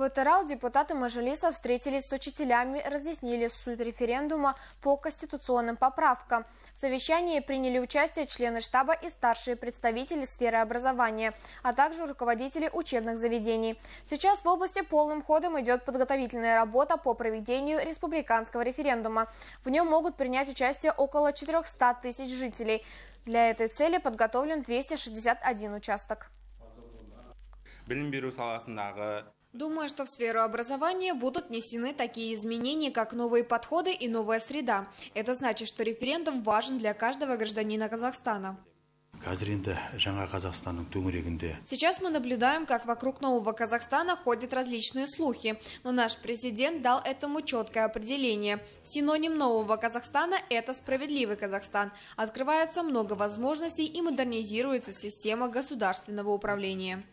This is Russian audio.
В Тарау депутаты Мажилиса встретились с учителями, разъяснили суть референдума по конституционным поправкам. В совещании приняли участие члены штаба и старшие представители сферы образования, а также руководители учебных заведений. Сейчас в области полным ходом идет подготовительная работа по проведению республиканского референдума. В нем могут принять участие около 400 тысяч жителей. Для этой цели подготовлен 261 участок. білім беру саласындағы Думаю, что в сферу образования будут внесены такие изменения, как новые подходы и новая среда. Это значит, что референдум важен для каждого гражданина Казахстана. Сейчас мы наблюдаем, как вокруг Нового Казахстана ходят различные слухи, но наш президент дал этому четкое определение. Синоним Нового Казахстана – это справедливый Казахстан. Открывается много возможностей и модернизируется система государственного управления.